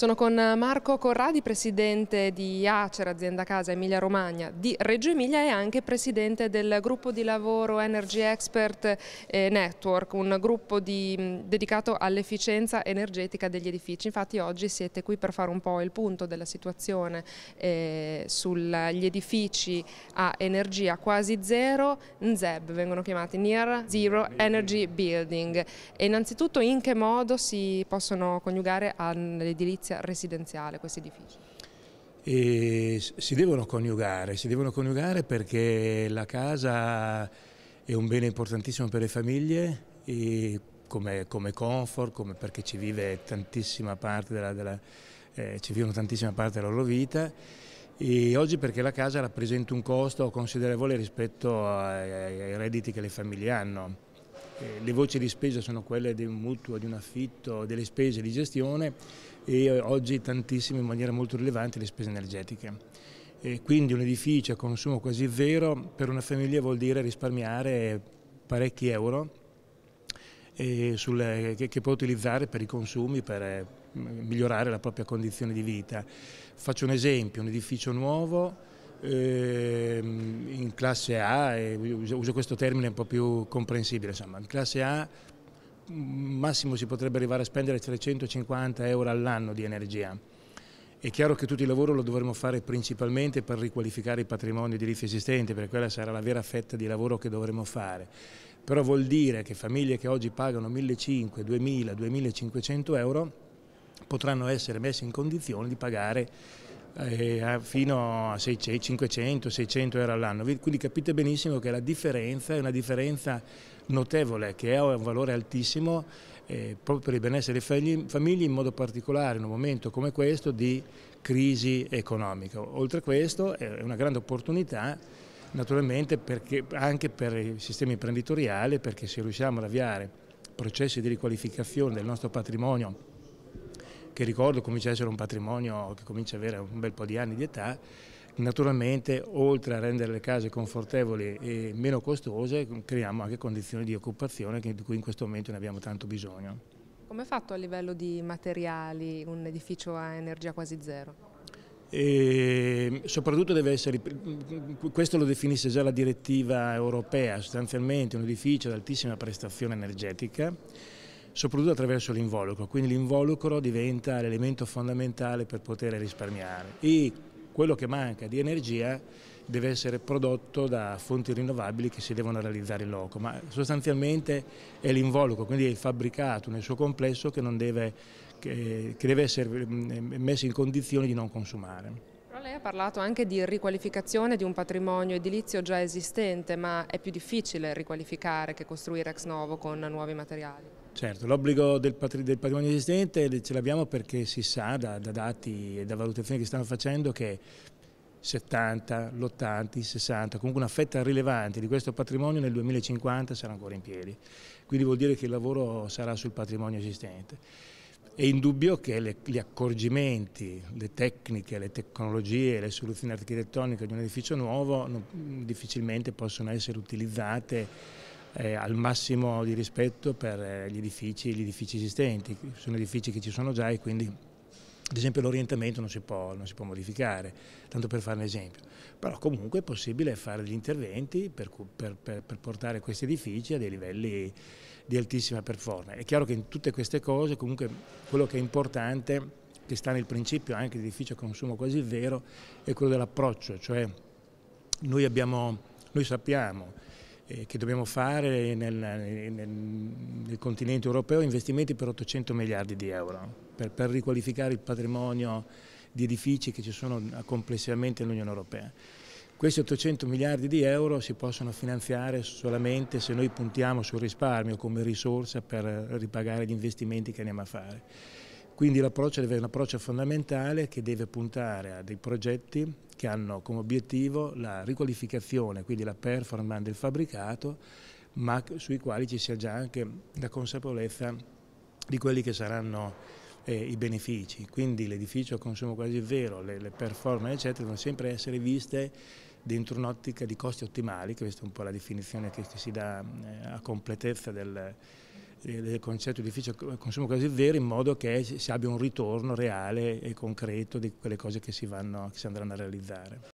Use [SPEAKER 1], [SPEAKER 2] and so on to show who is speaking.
[SPEAKER 1] Sono con Marco Corradi, presidente di Acer, azienda casa Emilia Romagna di Reggio Emilia e anche presidente del gruppo di lavoro Energy Expert eh, Network, un gruppo di, mm, dedicato all'efficienza energetica degli edifici. Infatti oggi siete qui per fare un po' il punto della situazione eh, sugli edifici a energia quasi zero, NZEB vengono chiamati Near Zero Energy Building. E innanzitutto in che modo si possono coniugare all'edilizia edilizia residenziale questi edifici?
[SPEAKER 2] E si devono coniugare, si devono coniugare perché la casa è un bene importantissimo per le famiglie come, come, comfort, come perché ci vive tantissima parte della, della, eh, ci vivono tantissima parte della loro vita e oggi perché la casa rappresenta un costo considerevole rispetto ai, ai redditi che le famiglie hanno eh, le voci di spesa sono quelle di un mutuo, di un affitto, delle spese di gestione e eh, oggi tantissime in maniera molto rilevante le spese energetiche. E quindi un edificio a consumo quasi vero per una famiglia vuol dire risparmiare parecchi euro sulle, che, che, può utilizzare per i consumi, per eh, migliorare la propria condizione di vita. Faccio un esempio, un edificio nuovo Ehm, in classe A, e uso questo termine un po' più comprensibile, insomma, in classe A mm, massimo si potrebbe arrivare a spendere 350 euro all'anno di energia. È chiaro che tutto il lavoro lo dovremo fare principalmente per riqualificare i patrimoni edilizi esistenti, perché quella sarà la vera fetta di lavoro che dovremo fare. Però vuol dire che famiglie che oggi pagano 1.500, 2.000, 2.500 euro potranno essere messe in condizione di pagare eh, fino a 600, 500, 600 euro all'anno, quindi capite benissimo che la differenza è una differenza notevole che ha un valore altissimo eh, proprio per il benessere delle famiglie, in modo particolare in un momento come questo di crisi economica. Oltre a questo è una grande opportunità naturalmente perché, anche per il sistema imprenditoriale perché se riusciamo ad avviare processi di riqualificazione del nostro patrimonio che ricordo comincia ad essere un patrimonio che comincia ad avere un bel po' di anni di età, naturalmente oltre a rendere le case confortevoli e meno costose creiamo anche condizioni di occupazione di cui in questo momento ne abbiamo tanto bisogno.
[SPEAKER 1] Come è fatto a livello di materiali un edificio a energia quasi zero?
[SPEAKER 2] E soprattutto deve essere, questo lo definisce già la direttiva europea, sostanzialmente un edificio ad altissima prestazione energetica soprattutto attraverso l'involucro, quindi l'involucro diventa l'elemento fondamentale per poter risparmiare e quello che manca di energia deve essere prodotto da fonti rinnovabili che si devono realizzare in loco, ma sostanzialmente è l'involucro, quindi è il fabbricato nel suo complesso che deve, che deve essere mm, messo in condizioni di non consumare.
[SPEAKER 1] Però Lei ha parlato anche di riqualificazione di un patrimonio edilizio già esistente, ma è più difficile riqualificare che costruire ex novo con nuovi materiali?
[SPEAKER 2] Certo, l'obbligo del, patrimonio esistente ce l'abbiamo perché si sa da, da dati e da valutazioni che stanno facendo che 70, l'80, 60, comunque una fetta rilevante di questo patrimonio nel 2050 sarà ancora in piedi. Quindi vuol dire che il lavoro sarà sul patrimonio esistente. È indubbio che le, gli accorgimenti, le tecniche, le tecnologie, le soluzioni architettoniche di un edificio nuovo non, difficilmente possono essere utilizzate eh, al massimo di rispetto per eh, gli edifici, gli edifici esistenti, sono edifici che ci sono già e quindi ad esempio l'orientamento non, non, si può modificare, tanto per fare un esempio, però comunque è possibile fare degli interventi per, per, per, per portare questi edifici a dei livelli di altissima performance. È chiaro che in tutte queste cose comunque quello che è importante, che sta nel principio anche di edificio a consumo quasi vero, è quello dell'approccio, cioè noi, abbiamo, noi sappiamo eh, che dobbiamo fare nel, nel, nel, continente europeo investimenti per 800 miliardi di euro per, per riqualificare il patrimonio di edifici che ci sono complessivamente nell'Unione Europea. Questi 800 miliardi di euro si possono finanziare solamente se noi puntiamo sul risparmio come risorsa per ripagare gli investimenti che andiamo a fare. Quindi l'approccio deve essere un approccio fondamentale che deve puntare a dei progetti che hanno come obiettivo la riqualificazione, quindi la performance del fabbricato, ma sui quali ci sia già anche la consapevolezza di quelli che saranno eh, i benefici. Quindi l'edificio a consumo quasi vero, le, le performance eccetera, devono sempre essere viste dentro un'ottica di costi ottimali, che questa è un po' la definizione che, si dà eh, a completezza del del eh, concetto di edificio eh, consumo quasi vero in modo che si abbia un ritorno reale e concreto di quelle cose che si, vanno, che si andranno a realizzare.